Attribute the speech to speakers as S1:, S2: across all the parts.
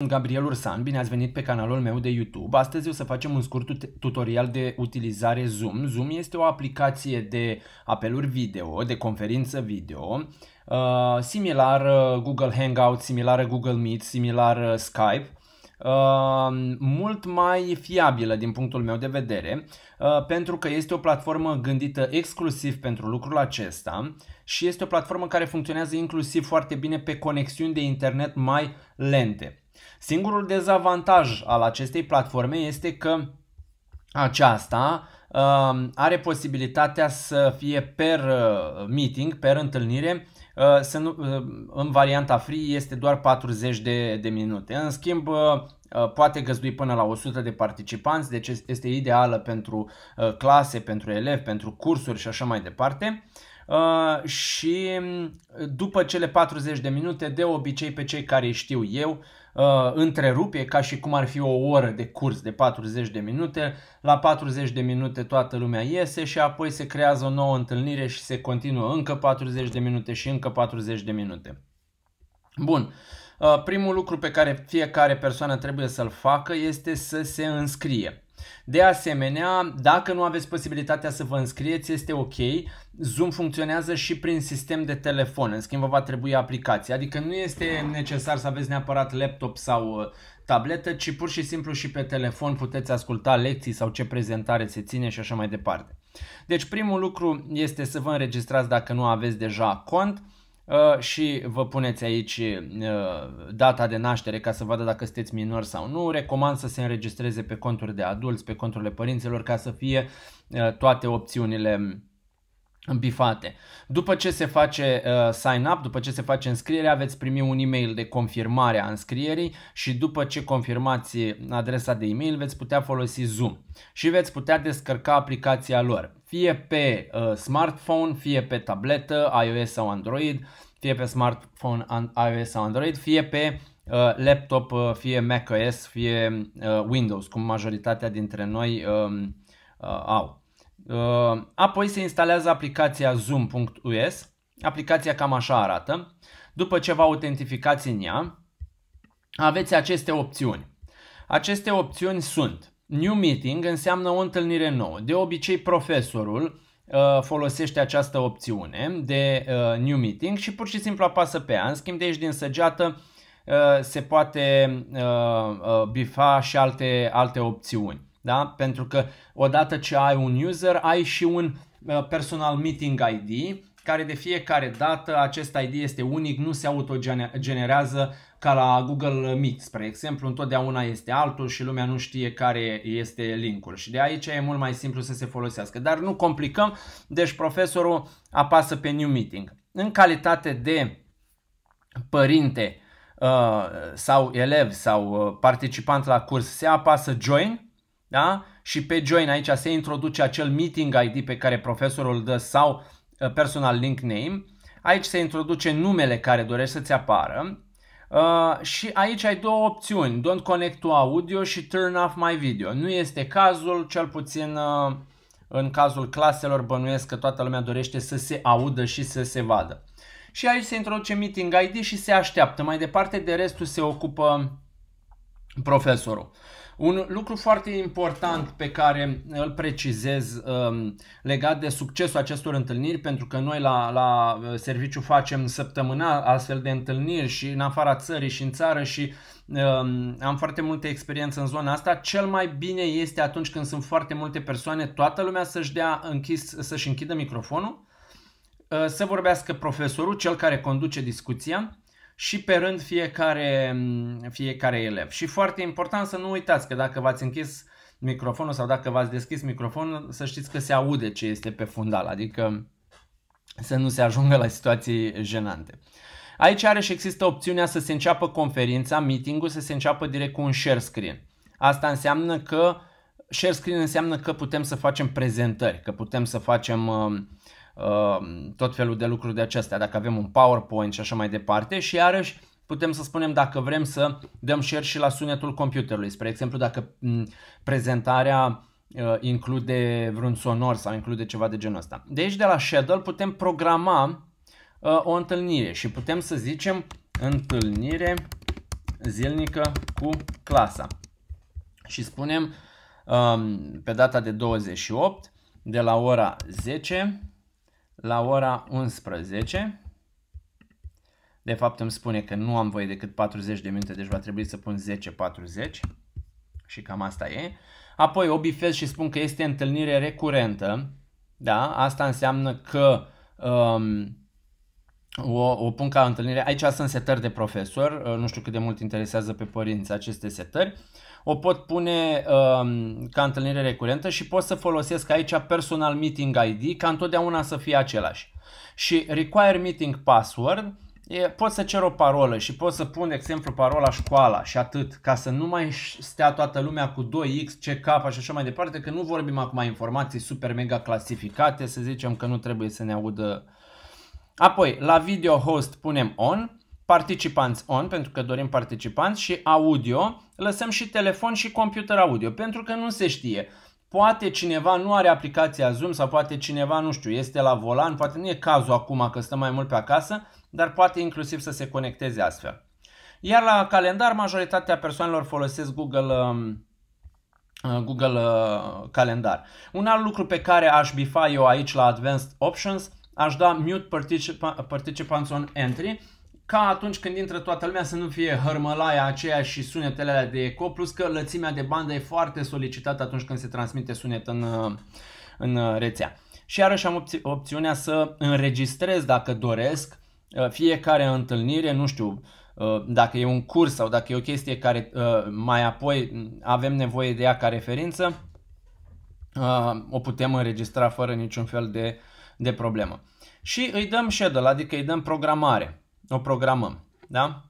S1: Sunt Gabriel Ursan, bine ați venit pe canalul meu de YouTube. Astăzi o să facem un scurt tutorial de utilizare Zoom. Zoom este o aplicație de apeluri video, de conferință video, uh, similar uh, Google Hangout, similar Google Meet, similar uh, Skype, mult mai fiabilă din punctul meu de vedere, pentru că este o platformă gândită exclusiv pentru lucrul acesta și este o platformă care funcționează inclusiv foarte bine pe conexiuni de internet mai lente. Singurul dezavantaj al acestei platforme este că aceasta uh, are posibilitatea să fie per uh, meeting, per întâlnire, uh, să nu, în varianta free este doar 40 de, de minute. În schimb, poate găzdui până la 100 de participanți, deci este ideală pentru clase, pentru elevi, pentru cursuri și așa mai departe. Uh, și mm, după cele 40 de minute, de obicei pe cei care știu eu, uh, întrerupe ca și cum ar fi o oră de curs de 40 de minute. La 40 de minute toată lumea iese și apoi se creează o nouă întâlnire și se continuă încă 40 de minute și încă 40 de minute. Bun. Uh, primul lucru pe care fiecare persoană trebuie să-l facă este să se înscrie. De asemenea, dacă nu aveți posibilitatea să vă înscrieți, este ok. Zoom funcționează și prin sistem de telefon, în schimb vă va trebui aplicația, adică nu este necesar să aveți neapărat laptop sau uh, tabletă, ci pur și simplu și pe telefon puteți asculta lecții sau ce prezentare se ține și așa mai departe. Deci primul lucru este să vă înregistrați dacă nu aveți deja cont. Uh, și vă puneți aici uh, data de naștere ca să vadă dacă sunteți minor sau nu. Recomand să se înregistreze pe conturi de adulți, pe conturile părinților ca să fie uh, toate opțiunile um, bifate. După ce se face uh, sign up, după ce se face înscrierea, veți primi un e-mail de confirmare a înscrierii și după ce confirmați adresa de e-mail veți putea folosi Zoom și veți putea descărca aplicația lor, fie pe uh, smartphone, fie pe tabletă, iOS sau Android. Uh, fie pe smartphone iOS sau Android, fie pe uh, laptop, uh, fie macOS, fie uh, Windows, cum majoritatea dintre noi uh, uh, au. Uh, apoi se instalează aplicația zoom.us, aplicația cam așa arată. După ce vă autentificați în ea, aveți aceste opțiuni. Aceste opțiuni sunt New Meeting înseamnă o întâlnire nouă. De obicei profesorul Uh, folosește această opțiune de uh, New Meeting și pur și simplu apasă pe ea. În schimb de aici din săgeată uh, se poate bifa și alte, alte opțiuni. Da? Pentru că odată ce ai un user, ai și un personal meeting ID, care de fiecare dată acest ID este unic, nu se autogenerează ca la Google Meet, spre exemplu, întotdeauna este altul și lumea nu știe care este linkul și de aici e mult mai simplu să se folosească. Dar nu complicăm, deci profesorul apasă pe New Meeting. În calitate de părinte uh, sau elev sau uh, participant la curs, se apasă Join da? și pe Join aici se introduce acel Meeting ID pe care profesorul îl dă sau uh, personal link name Aici se introduce numele care dorești să-ți apară Uh, și aici ai două opțiuni, don't connect to audio și turn off my video. Nu este cazul, cel puțin uh, în cazul claselor bănuiesc că toată lumea dorește să se audă și să se vadă. Și aici se introduce meeting ID și se așteaptă. Mai departe de restul se ocupă profesorul. Uh, un lucru foarte important pe care uh, îl precizez um, legat de succesul acestor întâlniri, pentru că noi la, la uh, serviciu facem săptămâna astfel de întâlniri și în afara țării și în țară și um, am foarte multă experiență în zona asta, cel mai bine este atunci când sunt foarte multe persoane, toată lumea să-și dea închis, să-și închidă microfonul, uh, să vorbească profesorul, cel care conduce discuția, și pe rând fiecare, fiecare elev. Și foarte important să nu uitați că dacă v-ați închis microfonul sau dacă v-ați deschis microfonul, să știți că se aude ce este pe fundal, adică să nu se ajungă la situații jenante. Aici are și există opțiunea să se înceapă conferința, meeting-ul, să se înceapă direct cu un share screen. Asta înseamnă că share screen înseamnă că putem să facem prezentări, că putem să facem uh, Um, tot felul de lucruri de acestea, dacă avem un PowerPoint și așa mai departe și iarăși putem să spunem dacă vrem să dăm share și la sunetul computerului. Spre exemplu, dacă prezentarea uh, include vreun sonor sau include ceva de genul ăsta. De aici, de la Shadow, putem programa uh, o întâlnire și putem să zicem întâlnire zilnică cu clasa. Și spunem um, pe data de 28 de la ora 10 la ora 11. De fapt îmi spune că nu am voie decât 40 de minute, deci va trebui să pun 10.40 și cam asta e. Apoi o bifez și spun că este întâlnire recurentă. Da, asta înseamnă că um, o, o pun ca întâlnire. Aici sunt setări de profesor, uh, nu știu cât de mult interesează pe părinți aceste setări. Uh, o pot pune um, ca întâlnire recurentă și pot să folosesc aici personal meeting ID ca întotdeauna să fie același. Și require meeting password e, pot să cer o parolă și pot să pun, de exemplu, parola școala și atât, ca să nu mai stea toată lumea cu 2x, ce cap și așa mai departe, că nu vorbim acum informații super mega clasificate, să zicem că nu trebuie să ne audă. Apoi, la video host punem on, participanți on, pentru că dorim participanți, și audio, lăsăm și telefon și computer audio, pentru că nu se știe. Poate cineva nu are aplicația Zoom sau poate cineva, nu știu, este la volan, poate nu e cazul acum că stăm mai mult pe acasă, dar poate inclusiv să se conecteze astfel. Iar la calendar, majoritatea persoanelor folosesc Google, um, uh, Google uh, Calendar. Un alt lucru pe care aș bifa eu aici la Advanced Options, aș da Mute Participants on Entry, ca atunci când intră toată lumea să nu fie hărmălaia aceea și sunetele alea de eco, plus că lățimea de bandă e foarte solicitată atunci când se transmite sunet în, uh, în uh, rețea. Și iarăși am opți- opțiunea să înregistrez dacă doresc uh, fiecare întâlnire, nu știu, dacă e un curs sau dacă e o chestie care mai apoi avem nevoie de ea ca referință, o putem înregistra fără niciun fel de, de problemă. Și îi dăm schedule, adică îi dăm programare o programăm. Da?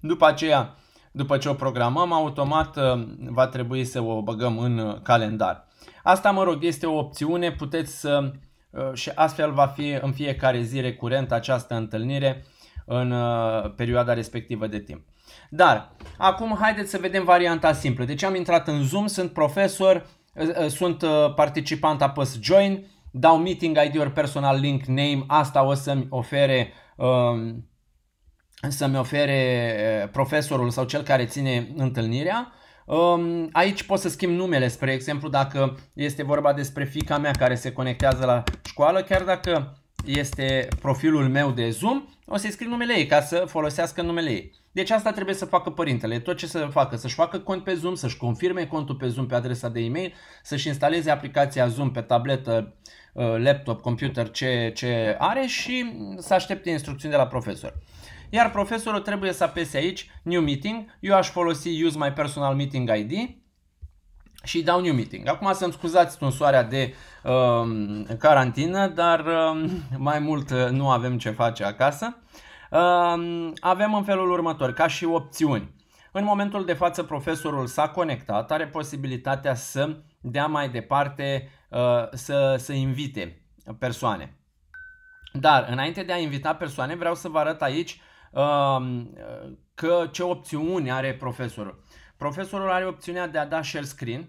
S1: După aceea, după ce o programăm, automat uh, va trebui să o băgăm în uh, calendar. Asta, mă rog, este o opțiune, puteți să uh, și astfel va fi în fiecare zi recurent această întâlnire în perioada respectivă de timp. Dar, acum haideți să vedem varianta simplă. Deci am intrat în Zoom, sunt profesor, sunt participant, apăs Join, dau meeting id or personal link name, asta o să-mi ofere um, să-mi ofere uh, profesorul sau cel care ține întâlnirea. Um, aici pot să schimb numele, spre exemplu, dacă este vorba despre fica mea care se conectează la școală, chiar dacă este profilul meu de Zoom, o să-i scriu numele ei ca să folosească numele ei. Deci asta trebuie să facă părintele, tot ce să facă, să-și facă cont pe Zoom, să-și confirme contul pe Zoom pe adresa de e-mail, să-și instaleze aplicația Zoom pe tabletă, uh, laptop, computer, ce, ce are și să aștepte instrucțiuni de la profesor. Iar profesorul trebuie să apese aici New Meeting, eu aș folosi Use My Personal Meeting ID, și dau new meeting. Acum să-mi scuzați tunsoarea de uh, carantină, dar uh, mai mult uh, nu avem ce face acasă. Uh, avem în felul următor, ca și opțiuni. În momentul de față profesorul s-a conectat, are posibilitatea să dea mai departe, uh, să, să invite persoane. Dar înainte de a invita persoane vreau să vă arăt aici uh, că ce opțiuni are profesorul. Profesorul are opțiunea de a da share screen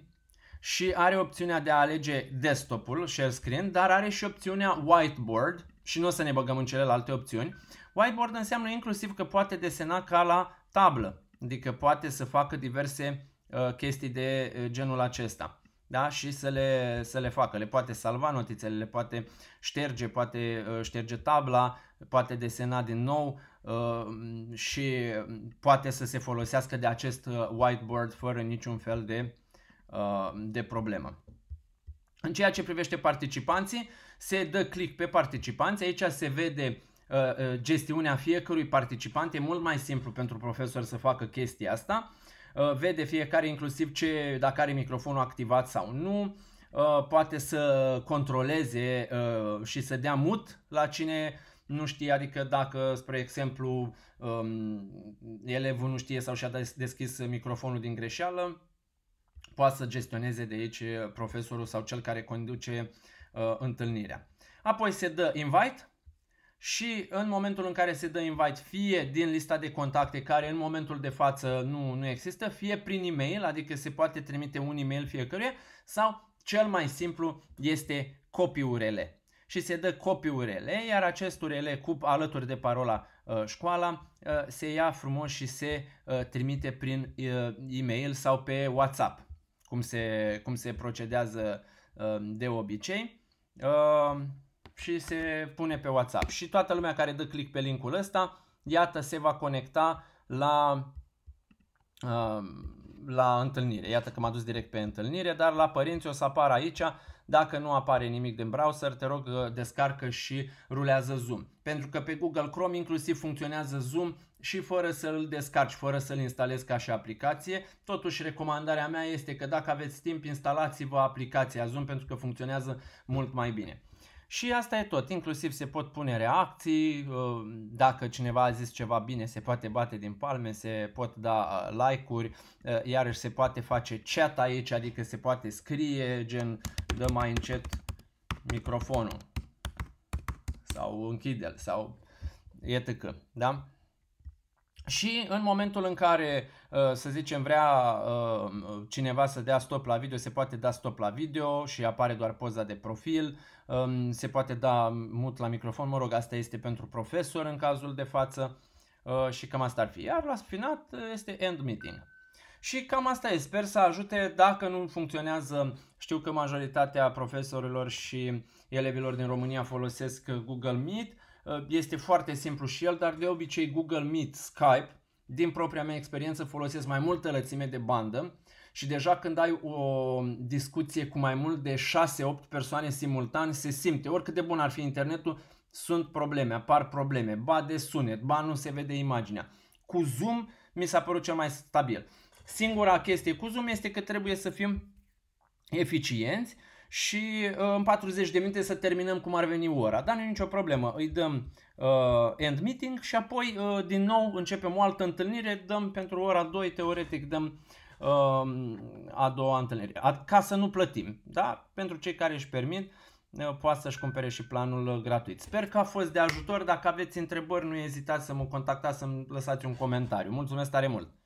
S1: și are opțiunea de a alege desktopul share screen, dar are și opțiunea whiteboard și nu o să ne băgăm în celelalte opțiuni. Whiteboard înseamnă inclusiv că poate desena ca la tablă, adică poate să facă diverse uh, chestii de uh, genul acesta da? și să le, să le facă. Le poate salva notițele, le poate șterge, poate uh, șterge tabla, poate desena din nou, și poate să se folosească de acest uh, whiteboard fără niciun fel de, uh, de problemă. În ceea ce privește participanții, se dă click pe participanți, aici se vede uh, gestiunea fiecărui participant, e mult mai simplu pentru profesor să facă chestia asta, vede fiecare inclusiv ce, dacă are microfonul activat sau nu, poate să controleze și să dea mut la cine nu știe, adică dacă, spre exemplu, um, elevul nu știe sau și-a deschis microfonul din greșeală, poate să gestioneze de aici profesorul sau cel care conduce uh, întâlnirea. Apoi se dă invite și în momentul în care se dă invite fie din lista de contacte care în momentul de față nu, nu există, fie prin e-mail, adică se poate trimite un e-mail fiecăruia sau cel mai simplu este copiurile și se dă copy URL, iar acest URL cu alături de parola uh, școala uh, se ia frumos și se uh, trimite prin e-mail sau pe WhatsApp, cum se, cum se procedează de obicei și se pune pe WhatsApp. Și toată lumea care dă click pe linkul ăsta, iată, se va conecta la, la întâlnire. Iată că m-a dus direct pe întâlnire, dar la părinți o să apară aici dacă nu apare nimic din browser, te rog uh, descarcă și rulează Zoom. Pentru că pe Google Chrome inclusiv funcționează Zoom și fără să-l descarci, fără să-l instalezi ca și aplicație. Totuși, recomandarea mea este că dacă aveți timp, instalați-vă aplicația Zoom pentru că funcționează mult mai bine. Și asta e tot, inclusiv se pot pune reacții, uh, dacă cineva a zis ceva bine se poate bate din palme, se pot da uh, like-uri, uh, iarăși se poate face chat aici, adică se poate scrie gen dă mai încet microfonul sau închide-l sau etc. Da? Și în momentul în care, uh, să zicem, vrea uh, cineva să dea stop la video, se poate da stop la video și apare doar poza de profil, um, se poate da mut la microfon, mă rog, asta este pentru profesor în cazul de față uh, și cam asta ar fi. Iar la final este end meeting. Și cam asta e, sper să ajute dacă nu funcționează. Știu că majoritatea profesorilor și elevilor din România folosesc Google Meet, Eh, este foarte simplu și el, dar de obicei Google Meet, Skype, din propria mea experiență folosesc mai multă lățime de bandă și deja când ai o discuție cu mai mult de 6-8 persoane simultan se simte, oricât de bun ar fi internetul, sunt probleme, apar probleme, ba de sunet, ba nu se vede imaginea. Cu Zoom mi s-a părut cel mai stabil. Singura chestie cu Zoom este că trebuie să fim eficienți și uh, în 40 de minute să terminăm cum ar veni ora. Dar nu e nicio problemă, îi dăm uh, end meeting și apoi uh, din nou începem o altă întâlnire, dăm pentru ora 2, teoretic dăm uh, a doua întâlnire, a, ca să nu plătim. Da? Pentru cei care își permit, uh, poate să-și cumpere și planul uh, gratuit. Sper că a fost de ajutor, dacă aveți întrebări nu ezitați să mă contactați, să-mi lăsați un comentariu. Mulțumesc tare mult!